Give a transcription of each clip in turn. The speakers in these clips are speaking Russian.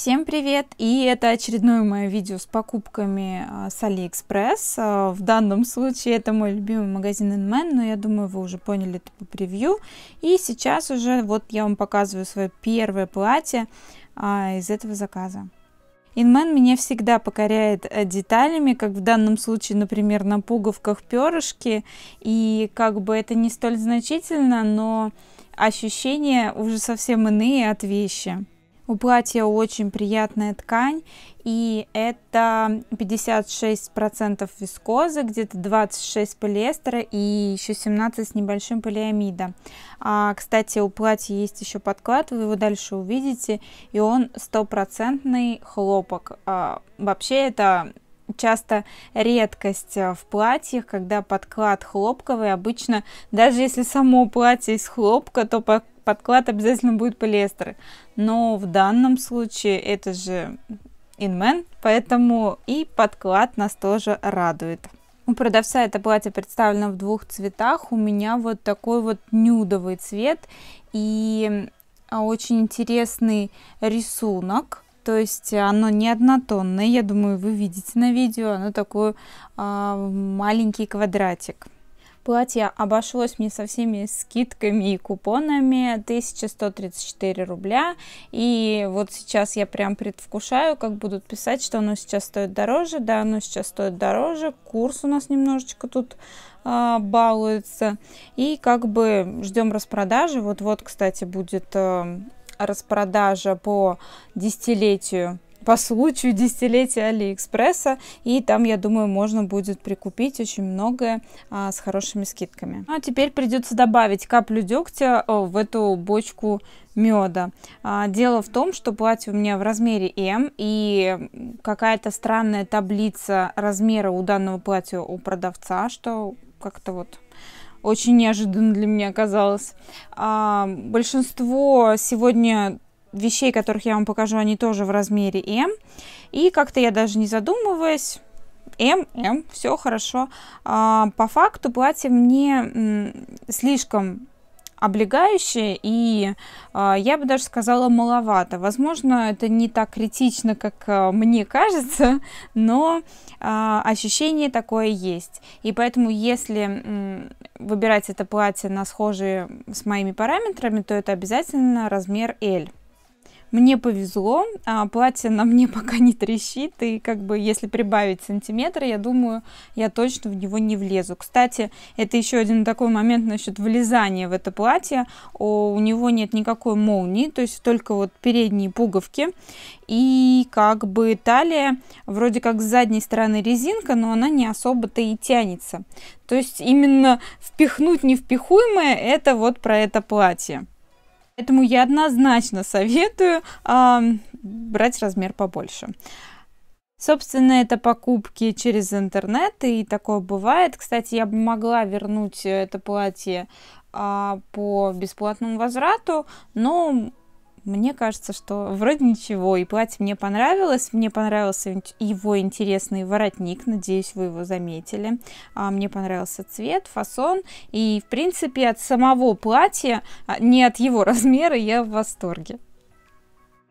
Всем привет! И это очередное мое видео с покупками а, с AliExpress. А, в данном случае это мой любимый магазин Inman, эм но я думаю, вы уже поняли это по превью. И сейчас уже вот я вам показываю свое первое платье а, из этого заказа. Инмен эм меня всегда покоряет э, деталями, как в данном случае, например, на пуговках перышки. И как бы это не столь значительно, но ощущения уже совсем иные от вещи. У платья очень приятная ткань, и это 56% вискозы, где-то 26 полиэстера и еще 17 с небольшим полиамида. А, кстати, у платья есть еще подклад, вы его дальше увидите, и он стопроцентный хлопок. А, вообще это часто редкость э, в платьях, когда подклад хлопковый. Обычно, даже если само платье из хлопка, то подклад обязательно будет полиэстер. Но в данном случае это же инмен, поэтому и подклад нас тоже радует. У продавца это платье представлено в двух цветах. У меня вот такой вот нюдовый цвет и а, очень интересный рисунок. То есть оно не однотонное, я думаю, вы видите на видео, оно такой э, маленький квадратик. Платье обошлось мне со всеми скидками и купонами 1134 рубля. И вот сейчас я прям предвкушаю, как будут писать, что оно сейчас стоит дороже. Да, оно сейчас стоит дороже. Курс у нас немножечко тут а, балуется. И как бы ждем распродажи. Вот-вот, кстати, будет а, распродажа по десятилетию по случаю десятилетия Алиэкспресса, и там, я думаю, можно будет прикупить очень многое а, с хорошими скидками. Ну, а теперь придется добавить каплю дегтя в эту бочку меда. А, дело в том, что платье у меня в размере М, и какая-то странная таблица размера у данного платья у продавца, что как-то вот очень неожиданно для меня оказалось. А, большинство сегодня вещей, которых я вам покажу, они тоже в размере М. И как-то я даже не задумываясь, М, М, все хорошо. А, по факту платье мне слишком облегающее, и э, я бы даже сказала маловато. Возможно, это не так критично, как э, мне кажется, но э, ощущение такое есть. И поэтому, если э, выбирать это платье на схожие с моими параметрами, то это обязательно размер L. Мне повезло, а платье на мне пока не трещит, и как бы если прибавить сантиметры, я думаю, я точно в него не влезу. Кстати, это еще один такой момент насчет влезания в это платье. О, у него нет никакой молнии, то есть только вот передние пуговки. И как бы талия, вроде как с задней стороны резинка, но она не особо-то и тянется. То есть именно впихнуть невпихуемое, это вот про это платье. Поэтому я однозначно советую а, брать размер побольше. Собственно, это покупки через интернет, и такое бывает. Кстати, я бы могла вернуть это платье а, по бесплатному возврату, но мне кажется, что вроде ничего. И платье мне понравилось. Мне понравился его интересный воротник. Надеюсь, вы его заметили. А мне понравился цвет, фасон. И, в принципе, от самого платья, а, не от его размера, я в восторге.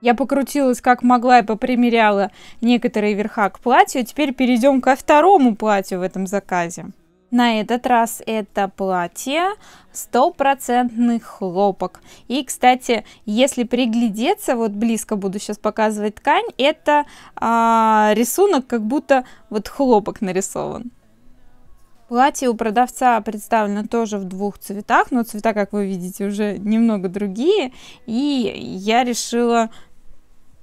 Я покрутилась как могла и попримеряла некоторые верха к платью. Теперь перейдем ко второму платью в этом заказе. На этот раз это платье стопроцентный хлопок. И, кстати, если приглядеться, вот близко буду сейчас показывать ткань, это а, рисунок как будто вот хлопок нарисован. Платье у продавца представлено тоже в двух цветах, но цвета, как вы видите, уже немного другие. И я решила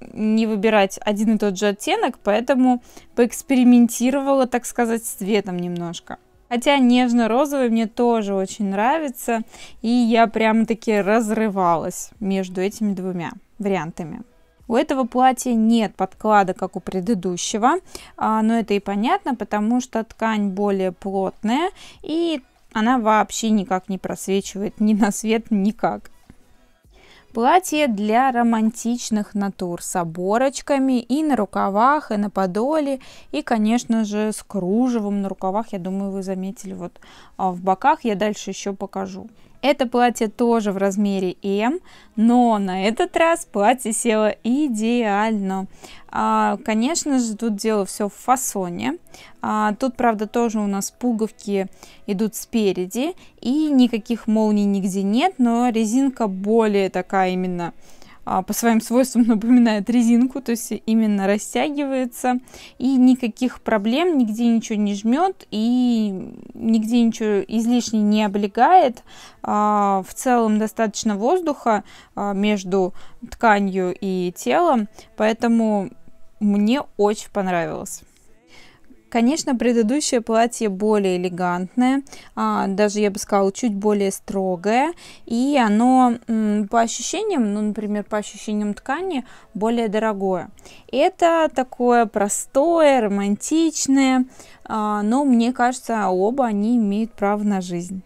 не выбирать один и тот же оттенок, поэтому поэкспериментировала, так сказать, с цветом немножко. Хотя нежно-розовый мне тоже очень нравится. И я прямо таки разрывалась между этими двумя вариантами. У этого платья нет подклада, как у предыдущего, а, но это и понятно, потому что ткань более плотная и она вообще никак не просвечивает ни на свет, никак. Платье для романтичных натур с оборочками и на рукавах, и на подоле, и, конечно же, с кружевом на рукавах, я думаю, вы заметили вот а, в боках, я дальше еще покажу. Это платье тоже в размере М, но на этот раз платье село идеально. А, конечно же, тут дело все в фасоне. А, тут, правда, тоже у нас пуговки идут спереди, и никаких молний нигде нет, но резинка более такая именно а, по своим свойствам напоминает резинку, то есть именно растягивается, и никаких проблем, нигде ничего не жмет, и нигде ничего излишне не облегает. А, в целом достаточно воздуха а, между тканью и телом, поэтому мне очень понравилось. Конечно, предыдущее платье более элегантное, а, даже, я бы сказала, чуть более строгое, и оно по ощущениям, ну, например, по ощущениям ткани, более дорогое. Это такое простое, романтичное, а, но мне кажется, оба они имеют право на жизнь.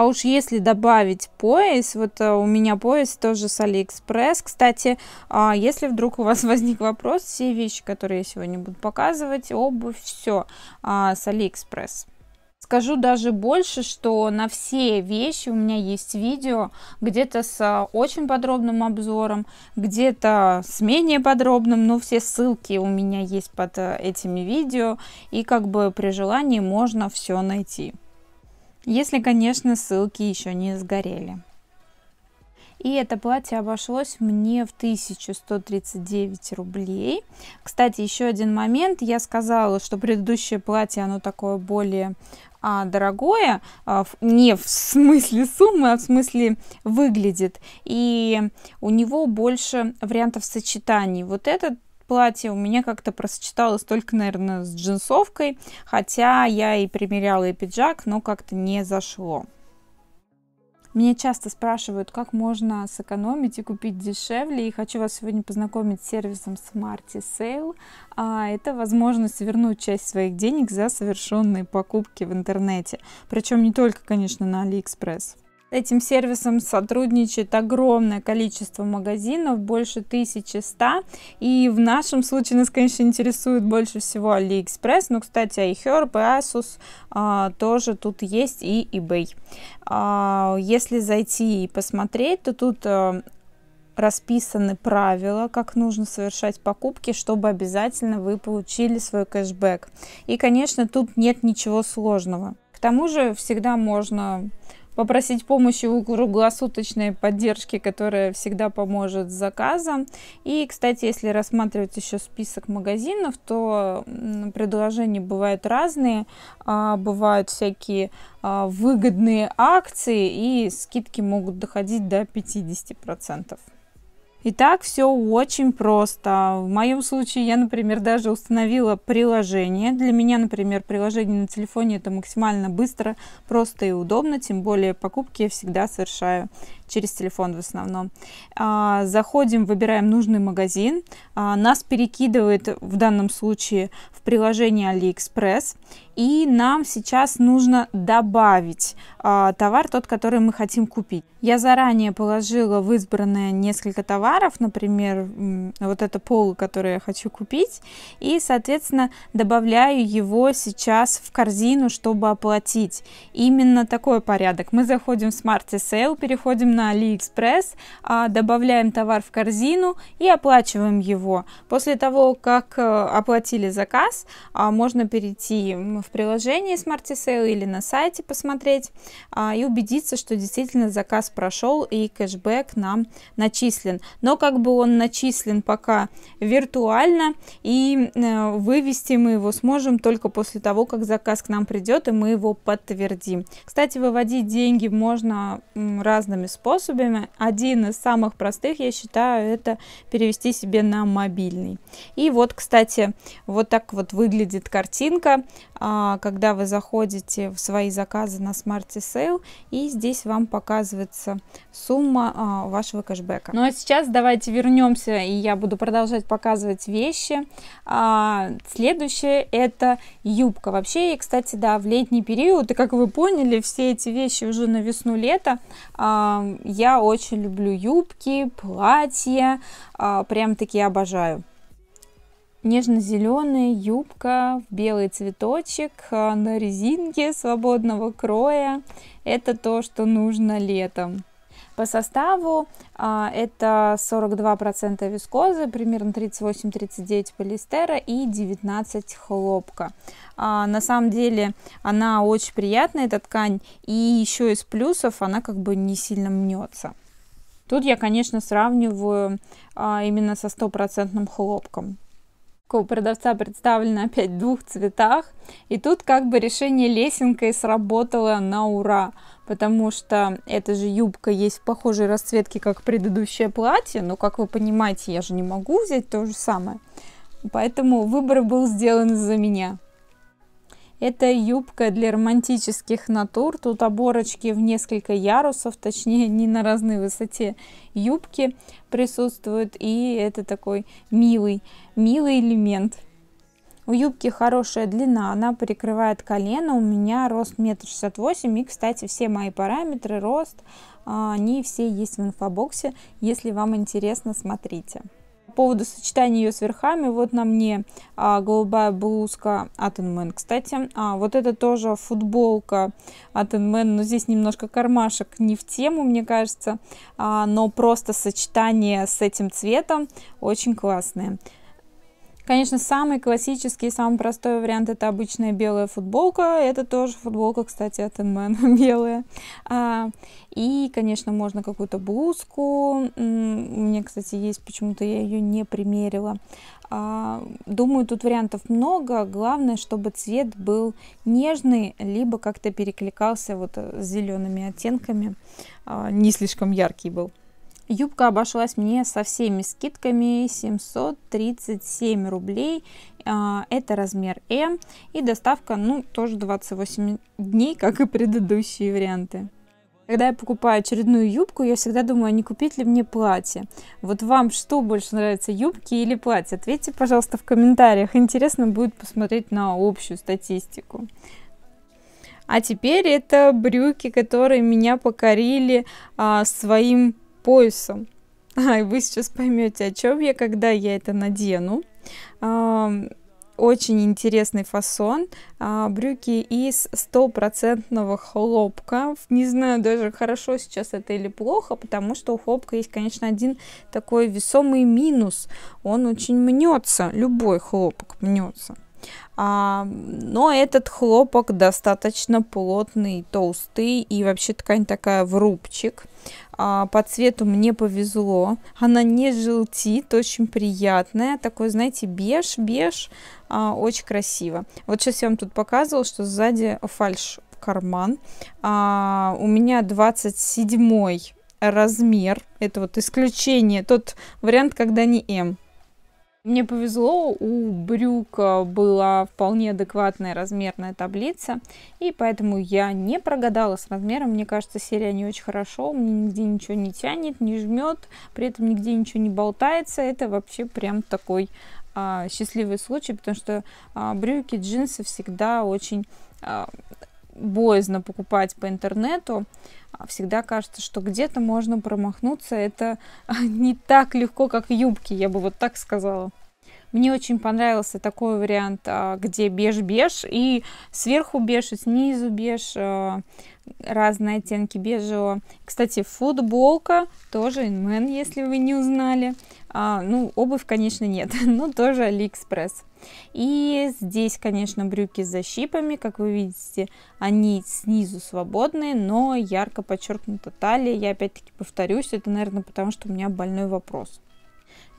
А уж если добавить пояс, вот э, у меня пояс тоже с Алиэкспресс. Кстати, а, если вдруг у вас возник вопрос, все вещи, которые я сегодня буду показывать, обувь, все а, с Алиэкспресс. Скажу даже больше, что на все вещи у меня есть видео, где-то с э, очень подробным обзором, где-то с менее подробным, но все ссылки у меня есть под э, этими видео, и как бы при желании можно все найти. Если, конечно, ссылки еще не сгорели. И это платье обошлось мне в 1139 рублей. Кстати, еще один момент. Я сказала, что предыдущее платье, оно такое более а, дорогое. А, в, не в смысле суммы, а в смысле выглядит. И у него больше вариантов сочетаний. Вот этот платье у меня как-то просочеталось только, наверное, с джинсовкой, хотя я и примеряла и пиджак, но как-то не зашло. Меня часто спрашивают, как можно сэкономить и купить дешевле. И хочу вас сегодня познакомить с сервисом Smarty Sale. А, это возможность вернуть часть своих денег за совершенные покупки в интернете. Причем не только, конечно, на AliExpress этим сервисом сотрудничает огромное количество магазинов, больше 1100. И в нашем случае нас, конечно, интересует больше всего AliExpress. Но, ну, кстати, iHerb и Asus а, тоже тут есть и eBay. А, если зайти и посмотреть, то тут а, расписаны правила, как нужно совершать покупки, чтобы обязательно вы получили свой кэшбэк. И, конечно, тут нет ничего сложного. К тому же всегда можно попросить помощи у круглосуточной поддержки, которая всегда поможет с заказом. И, кстати, если рассматривать еще список магазинов, то предложения бывают разные. А, бывают всякие а, выгодные акции и скидки могут доходить до 50%. И так все очень просто. В моем случае я, например, даже установила приложение. Для меня, например, приложение на телефоне это максимально быстро, просто и удобно, тем более покупки я всегда совершаю через телефон в основном. А, заходим, выбираем нужный магазин. А, нас перекидывает в данном случае в приложение AliExpress. И нам сейчас нужно добавить а, товар, тот, который мы хотим купить. Я заранее положила в избранное несколько товаров, например, вот это поло, которое я хочу купить. И, соответственно, добавляю его сейчас в корзину, чтобы оплатить. Именно такой порядок. Мы заходим в Smart Sale, переходим на на AliExpress, а, добавляем товар в корзину и оплачиваем его. После того, как э, оплатили заказ, а, можно перейти в приложение Smarty Sale или на сайте посмотреть а, и убедиться, что действительно заказ прошел и кэшбэк нам начислен. Но как бы он начислен пока виртуально и э, вывести мы его сможем только после того, как заказ к нам придет и мы его подтвердим. Кстати, выводить деньги можно разными способами способами. Один из самых простых, я считаю, это перевести себе на мобильный. И вот, кстати, вот так вот выглядит картинка, а, когда вы заходите в свои заказы на Smart Sale, и здесь вам показывается сумма а, вашего кэшбэка. Ну а сейчас давайте вернемся, и я буду продолжать показывать вещи. А, следующее это юбка. Вообще, кстати, да, в летний период, и как вы поняли, все эти вещи уже на весну-лето, я очень люблю юбки, платья, а, прям такие обожаю. Нежно-зеленая юбка в белый цветочек а, на резинке свободного кроя. Это то, что нужно летом. По составу а, это 42% вискозы, примерно 38-39 полистера и 19 хлопка. А, на самом деле она очень приятная, эта ткань, и еще из плюсов она как бы не сильно мнется. Тут я, конечно, сравниваю а, именно со стопроцентным хлопком у продавца представлено опять в двух цветах. И тут как бы решение лесенкой сработало на ура, потому что эта же юбка есть в похожей расцветке, как предыдущее платье, но, как вы понимаете, я же не могу взять то же самое. Поэтому выбор был сделан за меня. Это юбка для романтических натур. Тут оборочки в несколько ярусов, точнее не на разной высоте юбки присутствуют. И это такой милый, милый элемент. У юбки хорошая длина, она прикрывает колено. У меня рост 1,68 м. И, кстати, все мои параметры, рост, а, они все есть в инфобоксе. Если вам интересно, смотрите. По поводу сочетания ее с верхами, вот на мне а, голубая блузка Атенмен, кстати. А, вот это тоже футболка Атенмен, но здесь немножко кармашек не в тему, мне кажется, а, но просто сочетание с этим цветом очень классное. Конечно, самый классический, самый простой вариант это обычная белая футболка. Это тоже футболка, кстати, от Энмена белая. А, и, конечно, можно какую-то блузку. У меня, кстати, есть, почему-то я ее не примерила. А, думаю, тут вариантов много. Главное, чтобы цвет был нежный, либо как-то перекликался вот э, с зелеными оттенками. А, не слишком яркий был. Юбка обошлась мне со всеми скидками 737 рублей. А, это размер М. И доставка, ну, тоже 28 дней, как и предыдущие варианты. Когда я покупаю очередную юбку, я всегда думаю, а не купить ли мне платье. Вот вам что больше нравится, юбки или платье? Ответьте, пожалуйста, в комментариях. Интересно будет посмотреть на общую статистику. А теперь это брюки, которые меня покорили а, своим поясом. и вы сейчас поймете, о чем я, когда я это надену. очень интересный фасон. А, брюки из стопроцентного хлопка. Не знаю даже, хорошо сейчас это или плохо, потому что у хлопка есть, конечно, один такой весомый минус. Он очень мнется. Любой хлопок мнется. А, но этот хлопок достаточно плотный, толстый и вообще ткань такая в рубчик а, по цвету мне повезло. Она не желтит, очень приятная. Такой, знаете, беж-беж. А, очень красиво. Вот сейчас я вам тут показывала, что сзади фальш карман. А, у меня 27 размер. Это вот исключение. Тот вариант, когда не М. Мне повезло, у брюка была вполне адекватная размерная таблица, и поэтому я не прогадала с размером. Мне кажется, серия не очень хорошо, мне нигде ничего не тянет, не жмет, при этом нигде ничего не болтается. Это вообще прям такой а, счастливый случай, потому что а, брюки, джинсы всегда очень а, боязно покупать по интернету, а всегда кажется, что где-то можно промахнуться. Это не так легко, как юбки, я бы вот так сказала. Мне очень понравился такой вариант, а, где беж-беж, и сверху беж, и снизу беж, а, разные оттенки бежевого. Кстати, футболка тоже Инмен, если вы не узнали. А, ну, обувь, конечно, нет, но тоже Алиэкспресс. И здесь, конечно, брюки с защипами, как вы видите, они снизу свободные, но ярко подчеркнута талия. Я опять-таки повторюсь, это, наверное, потому что у меня больной вопрос.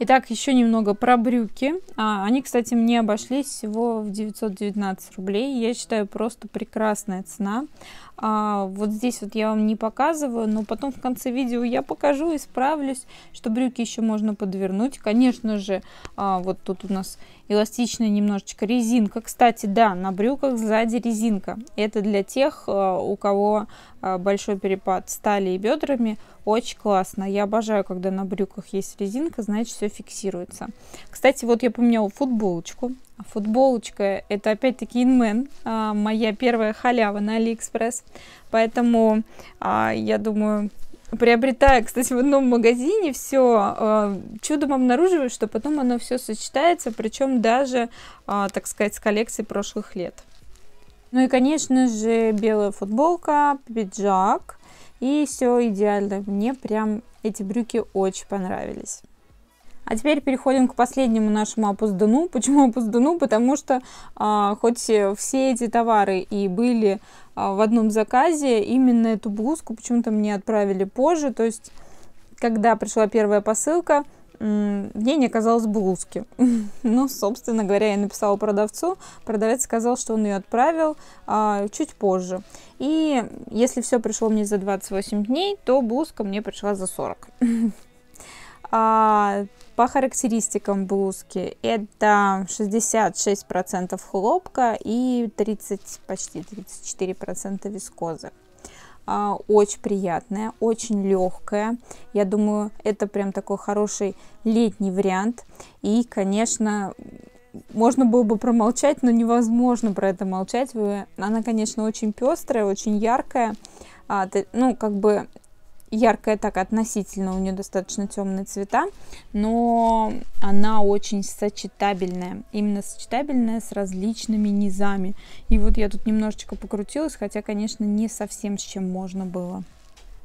Итак, еще немного про брюки. А, они, кстати, мне обошлись всего в 919 рублей. Я считаю, просто прекрасная цена. А, вот здесь вот я вам не показываю, но потом в конце видео я покажу, и справлюсь, что брюки еще можно подвернуть. Конечно же, а, вот тут у нас эластичная немножечко резинка. Кстати, да, на брюках сзади резинка. Это для тех, э, у кого э, большой перепад стали и бедрами. Очень классно. Я обожаю, когда на брюках есть резинка, значит все фиксируется. Кстати, вот я поменяла футболочку. Футболочка это опять-таки инмен, а, моя первая халява на Алиэкспресс. Поэтому а, я думаю, приобретая, кстати, в одном магазине все, а, чудом обнаруживаю, что потом оно все сочетается, причем даже, а, так сказать, с коллекцией прошлых лет. Ну и, конечно же, белая футболка, пиджак. И все идеально. Мне прям эти брюки очень понравились. А теперь переходим к последнему нашему опуздуну. Почему опуздуну? Потому что а, хоть все эти товары и были а, в одном заказе, именно эту блузку почему-то мне отправили позже. То есть, когда пришла первая посылка, в ней не оказалось блузки. ну, собственно говоря, я написала продавцу, продавец сказал, что он ее отправил а, чуть позже. И если все пришло мне за 28 дней, то блузка мне пришла за 40. а, по характеристикам блузки это 66% хлопка и 30, почти 34% вискозы. А, очень приятная, очень легкая. Я думаю, это прям такой хороший летний вариант. И, конечно, можно было бы промолчать, но невозможно про это молчать. Она, конечно, очень пестрая, очень яркая. А, ну, как бы яркая, так относительно, у нее достаточно темные цвета, но она очень сочетабельная, именно сочетабельная с различными низами. И вот я тут немножечко покрутилась, хотя, конечно, не совсем с чем можно было.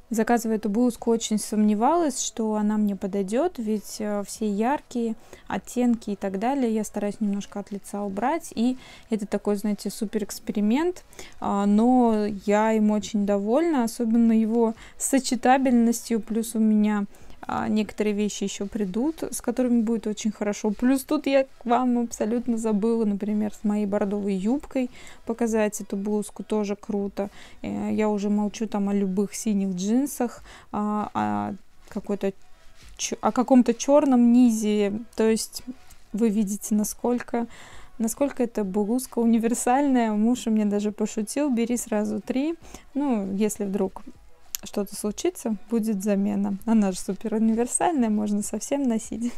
Заказывая эту блузку, очень сомневалась, что она мне подойдет, ведь э, все яркие оттенки и так далее я стараюсь немножко от лица убрать. И это такой, знаете, супер эксперимент, а, но я им очень довольна, особенно его сочетабельностью, плюс у меня а некоторые вещи еще придут, с которыми будет очень хорошо. Плюс тут я к вам абсолютно забыла, например, с моей бордовой юбкой показать эту блузку, тоже круто. Э, я уже молчу там о любых синих джинсах, о а, а какой-то о каком-то черном низе, то есть вы видите, насколько насколько эта блузка универсальная. Муж у меня даже пошутил, бери сразу три, ну, если вдруг что-то случится, будет замена. Она же супер универсальная, можно совсем носить.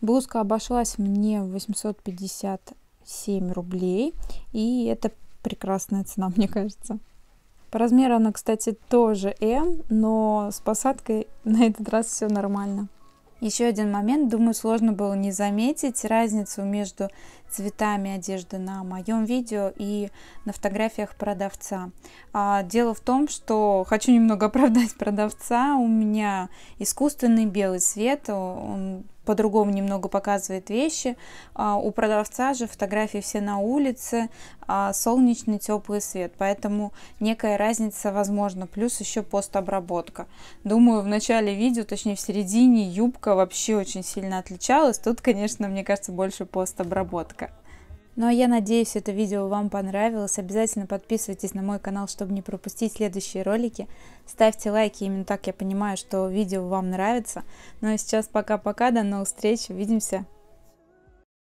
Блузка обошлась мне 857 рублей, и это прекрасная цена, мне кажется. По размеру она, кстати, тоже М, но с посадкой на этот раз все нормально. Еще один момент, думаю, сложно было не заметить разницу между цветами одежды на моем видео и на фотографиях продавца. А, дело в том, что хочу немного оправдать продавца. У меня искусственный белый свет, он по-другому немного показывает вещи. А, у продавца же фотографии все на улице, а солнечный теплый свет, поэтому некая разница возможна, плюс еще постобработка. Думаю, в начале видео, точнее в середине, юбка вообще очень сильно отличалась. Тут, конечно, мне кажется, больше постобработка. Ну а я надеюсь, это видео вам понравилось. Обязательно подписывайтесь на мой канал, чтобы не пропустить следующие ролики. Ставьте лайки, именно так я понимаю, что видео вам нравится. Ну а сейчас пока-пока, до новых встреч, увидимся.